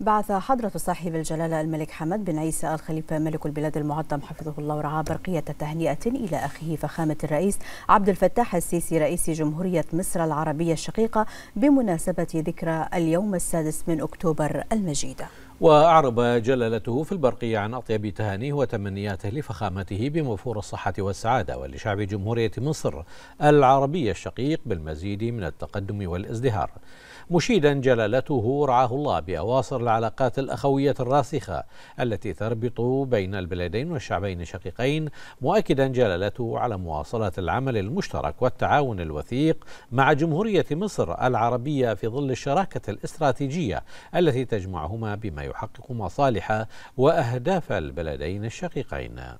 بعث حضرة صاحب الجلالة الملك حمد بن عيسى الخليفة ملك البلاد المعظم حفظه الله ورعاه برقية تهنئة إلى أخيه فخامة الرئيس عبد الفتاح السيسي رئيس جمهورية مصر العربية الشقيقة بمناسبة ذكرى اليوم السادس من أكتوبر المجيد وأعرب جلالته في البرقية عن أطيب تهانيه وتمنياته لفخامته بموفور الصحة والسعادة ولشعب جمهورية مصر العربية الشقيق بالمزيد من التقدم والازدهار مشيدا جلالته رعاه الله بأواصر العلاقات الأخوية الراسخة التي تربط بين البلدين والشعبين الشقيقين مؤكدا جلالته على مواصلة العمل المشترك والتعاون الوثيق مع جمهورية مصر العربية في ظل الشراكة الاستراتيجية التي تجمعهما بما يحقق مصالح وأهداف البلدين الشقيقين